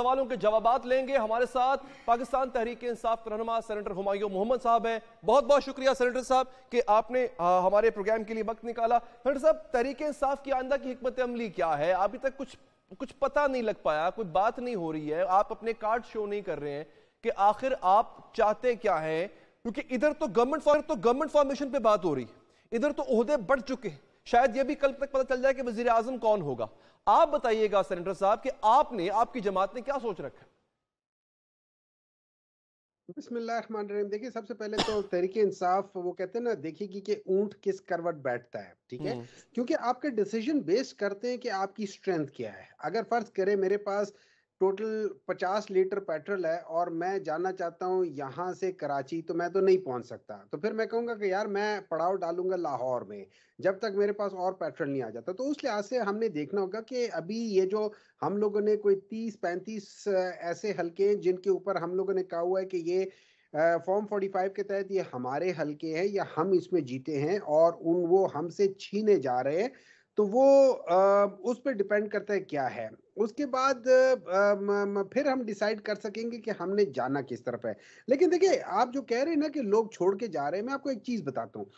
सवालों के जवाब लेंगे हमारे साथ पाकिस्तान तहरीक इंसाफ रहनमा सेनेटर हमायू मोहम्मद साहब हैं बहुत बहुत शुक्रिया सेनेटर साहब कि आपने आ, हमारे प्रोग्राम के लिए वक्त निकाला सेनेटर साहब तहरीक इंसाफ की आंदा की हमत अमली क्या है अभी तक कुछ कुछ पता नहीं लग पाया कोई बात नहीं हो रही है आप अपने कार्ड शो नहीं कर रहे हैं कि आखिर आप चाहते क्या है क्योंकि इधर तो गवर्नमेंट फॉर तो गवर्नमेंट फॉर्मेशन पर बात हो रही इधर तो अहदे बढ़ चुके हैं शायद यह भी कल तक पता चल जाए कि वजी आजम कौन होगा आप बताइएगा सरेंडर साहब कि आपने आपकी जमात ने क्या सोच रखा देखिए सबसे पहले तो तरीके इंसाफ वो कहते हैं ना देखेगी कि ऊंट किस करवट बैठता है ठीक है हम्म। क्योंकि आपके डिसीजन बेस करते हैं कि आपकी स्ट्रेंथ क्या है अगर फर्ज करें मेरे पास टोटल पचास लीटर पेट्रोल है और मैं जाना चाहता हूँ यहाँ से कराची तो मैं तो नहीं पहुँच सकता तो फिर मैं कहूँगा कि यार मैं पड़ाव डालूंगा लाहौर में जब तक मेरे पास और पेट्रोल नहीं आ जाता तो उस लिहाज से हमने देखना होगा कि अभी ये जो हम लोगों ने कोई तीस पैंतीस ऐसे हल्के हैं जिनके ऊपर हम लोगों ने कहा हुआ है कि ये फॉर्म फोर्टी फाइव के तहत ये हमारे हल्के हैं या हम इसमें जीते हैं और उन वो हमसे छीने जा रहे हैं तो वो उस पर डिपेंड करता है क्या है उसके बाद फिर हम डिसाइड कर सकेंगे कि हमने जाना किस तरफ है लेकिन देखिए आप जो कह रहे हैं ना कि लोग छोड़ के जा रहे हैं मैं आपको एक चीज बताता हूँ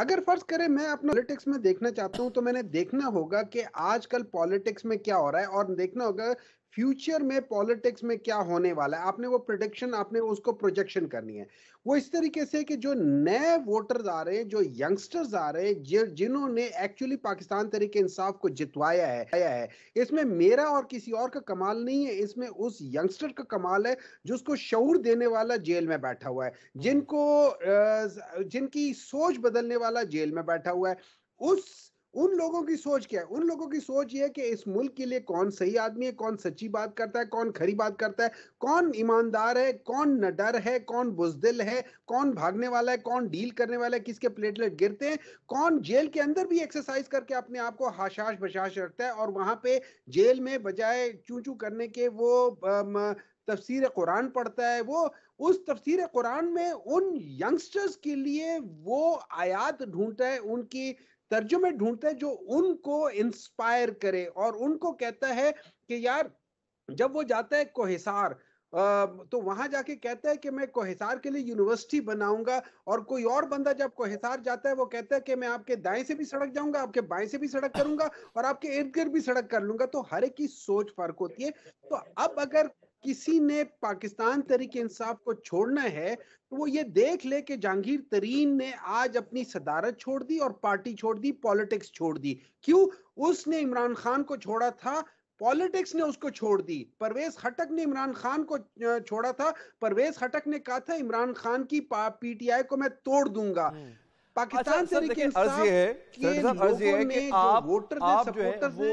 अगर फर्ज करें मैं अपना पॉलिटिक्स में देखना चाहता हूं तो मैंने देखना होगा कि आजकल पॉलिटिक्स में क्या हो रहा है और देखना होगा फ्यूचर में पॉलिटिक्स में क्या होने वाला है आपने वो प्रोडिक्शन आपने उसको प्रोजेक्शन करनी है वो इस तरीके से कि जो नए वोटर्स आ रहे हैं जो यंगस्टर्स आ रहे हैं जिन्होंने एक्चुअली पाकिस्तान तरीके इंसाफ को जितवाया है आया है इसमें मेरा और किसी और का कमाल नहीं है इसमें उस यंगस्टर का कमाल है जो उसको शौर देने वाला जेल में बैठा हुआ है जिनको जिनकी सोच बदलने वाला जेल में बैठा हुआ है उस उन लोगों की सोच क्या है उन लोगों की सोच ये है कि इस मुल्क के लिए कौन सही आदमी है कौन सच्ची बात करता है कौन खरी बात करता है कौन ईमानदार है कौन नडर है कौन बुजदिल है कौन भागने वाला है कौन डील करने वाला है किसके प्लेटलेट गिरते हैं कौन जेल के अंदर भी एक्सरसाइज करके अपने आप को हाशाश बशाश रखता है और वहां पे जेल में बजाय चू चू करने के वो तफसीर कुरान पढ़ता है वो उस तफसीर कुरान में उन यंगस्टर्स के लिए वो आयात ढूंढता है उनकी तर्जुमे ढूंढता है जो उनको इंस्पायर करे और उनको कहता है कि यार जब वो जाता है कोहिसार तो वहां जाके कहता है कि मैं कोहिसार के लिए यूनिवर्सिटी बनाऊंगा और कोई और बंदा जब कोहिसार जाता है वो कहता है कि मैं आपके दाएं से भी सड़क जाऊंगा आपके बाएं से भी सड़क करूंगा और आपके इर्द गिर्द भी सड़क कर लूंगा तो हर एक की सोच फर्क होती है तो अब अगर किसी ने पाकिस्तान तरीके इंसाफ को छोड़ना है तो वो ये देख ले कि जहांगीर तरीन ने आज अपनी सदारत छोड़ दी और पार्टी छोड़ दी पॉलिटिक्स छोड़ दी क्यों उसने इमरान खान को छोड़ा था पॉलिटिक्स ने उसको छोड़ दी परवेज खटक ने इमरान खान को छोड़ा था परवेज खटक ने कहा था इमरान खान की पीटीआई को मैं तोड़ दूंगा हम्म। पाकिस्तान अच्छा, तरीके इंसाफ है लोगों ने जो वोटर थे सपोर्टर्स वो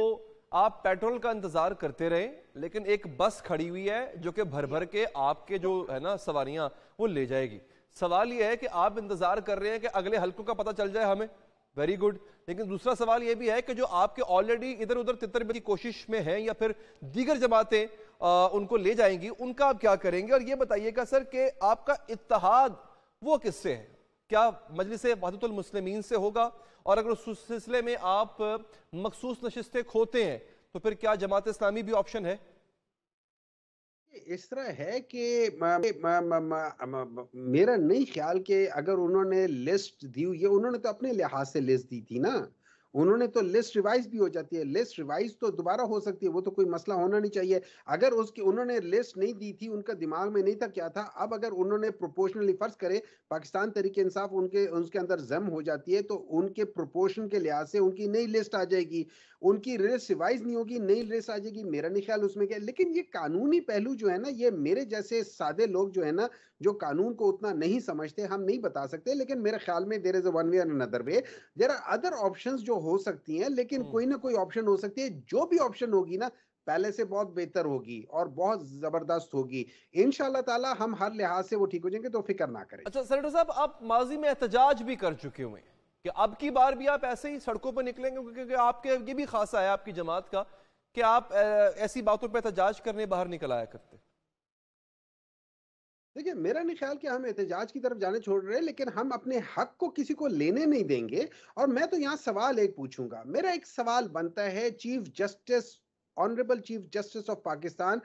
आप पेट्रोल का इंतजार करते रहे लेकिन एक बस खड़ी हुई है जो कि भर भर के आपके जो है ना सवारियां वो ले जाएगी सवाल यह है कि आप इंतजार कर रहे हैं कि अगले हल्कों का पता चल जाए हमें वेरी गुड लेकिन दूसरा सवाल यह भी है कि जो आपके ऑलरेडी इधर उधर तितर की कोशिश में हैं या फिर दीगर जमातें उनको ले जाएंगी उनका आप क्या करेंगे और ये बताइएगा सर कि आपका इतिहाद वो किससे है क्या मजलिस वादतुलमसलमिन से होगा और अगर उस सिलसिले में आप मखसूस नशस्तें खोते हैं तो फिर क्या जमात इस्लामी भी ऑप्शन है इस तरह है कि मेरा नहीं ख्याल कि अगर उन्होंने लिस्ट दी हुई है उन्होंने तो अपने लिहाज से लिस्ट दी थी ना उन्होंने तो लिस्ट रिवाइज भी हो जाती है लिस्ट रिवाइज तो दोबारा हो सकती है वो तो कोई मसला होना नहीं चाहिए अगर उसकी उन्होंने लिस्ट नहीं दी थी उनका दिमाग में नहीं था क्या था अब अगर उन्होंने प्रोपोर्शनली फर्ज करे पाकिस्तान तरीके इंसाफ उनके उसके अंदर जम हो जाती है तो उनके प्रोपोर्शन के लिहाज से उनकी नई लिस्ट आ जाएगी उनकी लिस्ट रिवाइज नहीं होगी नई लिस्ट आ जाएगी मेरा नहीं ख्याल उसमें क्या लेकिन ये कानूनी पहलू जो है ना ये मेरे जैसे सादे लोग जो है ना जो कानून को उतना नहीं समझते हम नहीं बता सकते लेकिन मेरे ख्याल में there is one way another way there are other option जो हो सकती हैं लेकिन कोई ना कोई ऑप्शन हो सकती है जो भी ऑप्शन होगी ना पहले से बहुत बेहतर होगी और बहुत जबरदस्त होगी इन ताला हम हर लिहाज से वो ठीक हो जाएंगे तो फिक्र ना करें अच्छा सेनेटर साहब आप माजी में एहतजाज भी कर चुके हुए हैं कि अब की बार भी आप ऐसे ही सड़कों पर निकलेंगे क्योंकि आपके ये भी खासा है आपकी जमात का कि आप ऐसी बातों पर एहतजाज करने बाहर निकल आया करते देखिए मेरा नहीं ख्याल कि हम एहतजाज की तरफ जाने छोड़ रहे हैं लेकिन हम अपने हक को किसी को लेने नहीं देंगे और मैं तो यहाँ सवाल एक पूछूंगा मेरा एक सवाल बनता है chief justice honourable chief justice of Pakistan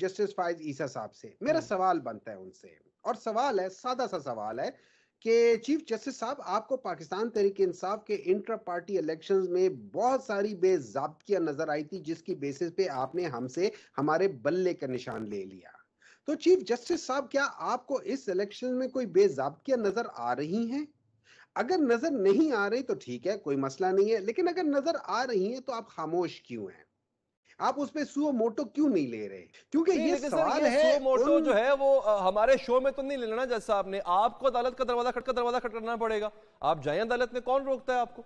justice Faiz Isa sahab से मेरा हम्म। सवाल बनता है उनसे और सवाल है सादा सा सवाल है कि चीफ जस्टिस साहब आपको पाकिस्तान तरीके इंसाफ के इंटर पार्टी इलेक्शन में बहुत सारी बेजाबतियां नजर आई थी जिसकी बेसिस पे आपने हमसे हमारे बल्ले का निशान ले लिया तो चीफ जस्टिस साहब क्या आपको इस इलेक्शन में कोई बेजाबतियां नजर आ रही हैं अगर नजर नहीं आ रही तो ठीक है कोई मसला नहीं है लेकिन अगर नजर आ रही है तो आप खामोश क्यों हैं आप उस पर सुओ मोटो क्यों नहीं ले रहे क्योंकि ये सवाल ये है मोटो उन... जो है वो हमारे शो में तो नहीं लेना जैसा आपने आपको अदालत का दरवाजा खटका दरवाजा खटकाना पड़ेगा आप जाए अदालत में कौन रोकता है आपको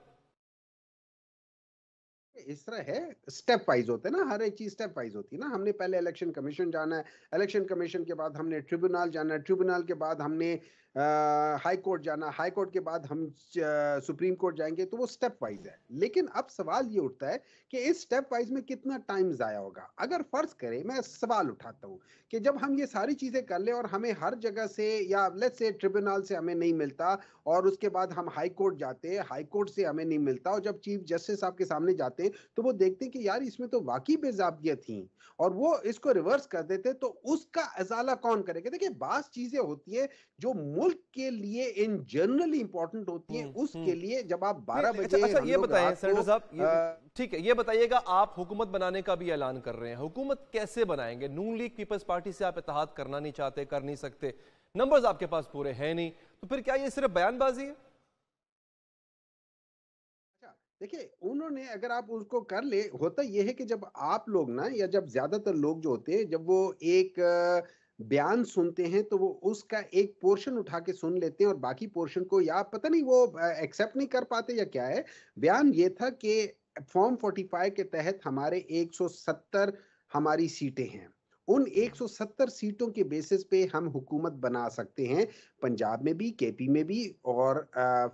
इस तरह है स्टेप वाइज होते हैं ना हर एक चीज स्टेप वाइज होती है ना हमने पहले इलेक्शन कमीशन जाना है इलेक्शन कमीशन के बाद हमने ट्रिब्यूनल जाना है ट्रिब्यूनल के बाद हमने हाई कोर्ट जाना हाई कोर्ट के बाद हम सुप्रीम कोर्ट जाएंगे तो वो स्टेप वाइज है लेकिन अब सवाल ये उठता है कि इस स्टेप वाइज में कितना टाइम जाया होगा अगर फर्ज करें मैं सवाल उठाता हूँ कि जब हम ये सारी चीज़ें कर ले और हमें हर जगह से या लेट्स से ट्रिब्यूनल से हमें नहीं मिलता और उसके बाद हम हाई कोर्ट जाते हैं हाई कोर्ट से हमें नहीं मिलता और जब चीफ जस्टिस आपके सामने जाते हैं तो वो देखते हैं कि यार इसमें तो वाकई बेजाबगियाँ थी और वो इसको रिवर्स कर देते तो उसका अजाला कौन करेगा देखिए बास चीज़ें होती है जो मुल्क मुल्क के लिए इन जनरली इंपॉर्टेंट होती है हम्म, उसके हम्म। लिए जब आप बारह बजे अच्छा, अच्छा, ये बताएं सेनेटर साहब ठीक है ये बताइएगा आप हुकूमत बनाने का भी ऐलान कर रहे हैं हुकूमत कैसे बनाएंगे नून लीग पीपल्स पार्टी से आप इतिहाद करना नहीं चाहते कर नहीं सकते नंबर्स आपके पास पूरे हैं नहीं तो फिर क्या ये सिर्फ बयानबाजी है अच्छा, देखिए उन्होंने अगर आप उसको कर ले होता यह है कि जब आप लोग ना या जब ज्यादातर लोग जो होते हैं जब वो एक आ, बयान सुनते हैं तो वो उसका एक पोर्शन उठा के सुन लेते हैं और बाकी पोर्शन को या पता नहीं वो एक्सेप्ट नहीं कर पाते या क्या है बयान ये था कि फॉर्म 45 के तहत हमारे 170 हमारी सीटें हैं उन 170 सीटों के बेसिस पे हम हुकूमत बना सकते हैं पंजाब में भी केपी में भी और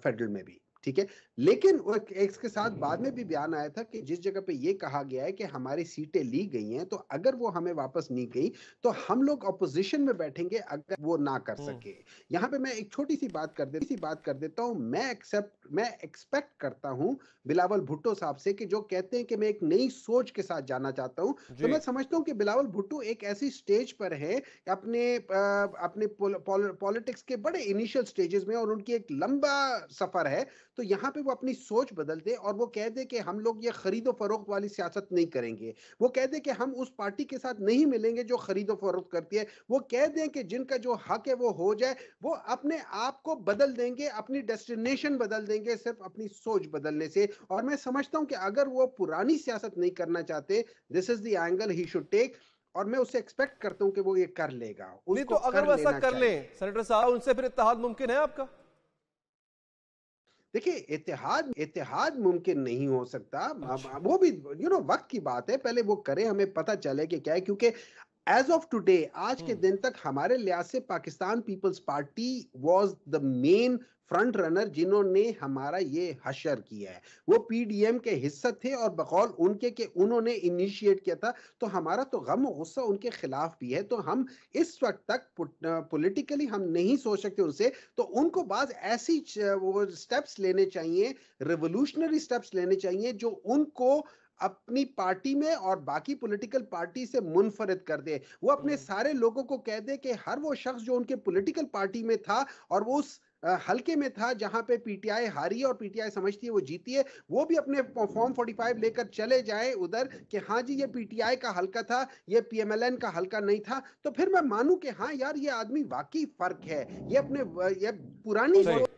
फेडरल में भी ठीक है लेकिन इसके साथ बाद में भी बयान आया था कि जिस जगह पे ये कहा गया है कि हमारी सीटें ली गई हैं तो अगर वो हमें वापस नहीं गई तो हम लोग अपोजिशन में बैठेंगे अगर वो ना कर हम्म। सके यहाँ पे मैं एक छोटी सी बात कर देती सी बात कर देता हूँ मैं एक्सेप्ट मैं एक्सपेक्ट करता हूँ बिलावल भुट्टो साहब से कि जो कहते हैं कि मैं एक नई सोच के साथ जाना चाहता हूँ तो मैं समझता हूँ कि बिलावल भुट्टो एक ऐसी स्टेज पर है अपने अपने पॉलिटिक्स के बड़े इनिशियल स्टेजेस में और उनकी एक लंबा सफर है तो यहाँ पे वो अपनी सोच बदल दे और वो कह दे कि हम लोग ये खरीदो फरोख्त वाली सियासत नहीं करेंगे वो कह दे कि हम उस पार्टी के साथ नहीं मिलेंगे जो खरीदो फरोख्त करती है वो कह दें कि जिनका जो हक है वो हो जाए वो अपने आप को बदल देंगे अपनी डेस्टिनेशन बदल देंगे सिर्फ अपनी सोच बदलने से और मैं समझता हूँ कि अगर वो पुरानी सियासत नहीं करना चाहते this is the angle he should take और मैं उससे एक्सपेक्ट करता हूँ कि वो ये कर लेगा नहीं तो अगर वो ऐसा कर, कर सेनेटर साहब उनसे फिर इतिहाद मुमकिन है आपका देखिए इतिहाद इतिहाद मुमकिन नहीं हो सकता अच्छा। वो भी यू you नो know, वक्त की बात है पहले वो करें हमें पता चले कि क्या है क्योंकि एज ऑफ टुडे आज के hmm. दिन तक हमारे लिहाज से Pakistan Peoples Party was the main front runner जिन्होंने हमारा ये हशर किया है वो पीडीएम के हिस्सा थे और बकौल उनके के उन्होंने इनिशिएट किया था तो हमारा तो गम गुस्सा उनके खिलाफ भी है तो हम इस वक्त तक पॉलिटिकली हम नहीं सोच सकते उनसे तो उनको बाद ऐसी वो स्टेप्स लेने चाहिए रिवोल्यूशनरी स्टेप्स लेने चाहिए जो उनको अपनी पार्टी में और बाकी पॉलिटिकल पार्टी से मुनफरद कर दे वो अपने हम्म। सारे लोगों को कह दे कि हर वो शख्स जो उनके पॉलिटिकल पार्टी में था और वो उस हल्के में था जहां पे पीटीआई हारी है और पीटीआई समझती है वो जीती है वो भी अपने फॉर्म 45 लेकर चले जाए उधर कि हाँ जी ये पीटीआई का हल्का था ये पीएमएलएन का हल्का नहीं था तो फिर मैं मानू कि हाँ यार ये आदमी वाकई फर्क है ये अपने ये पुरानी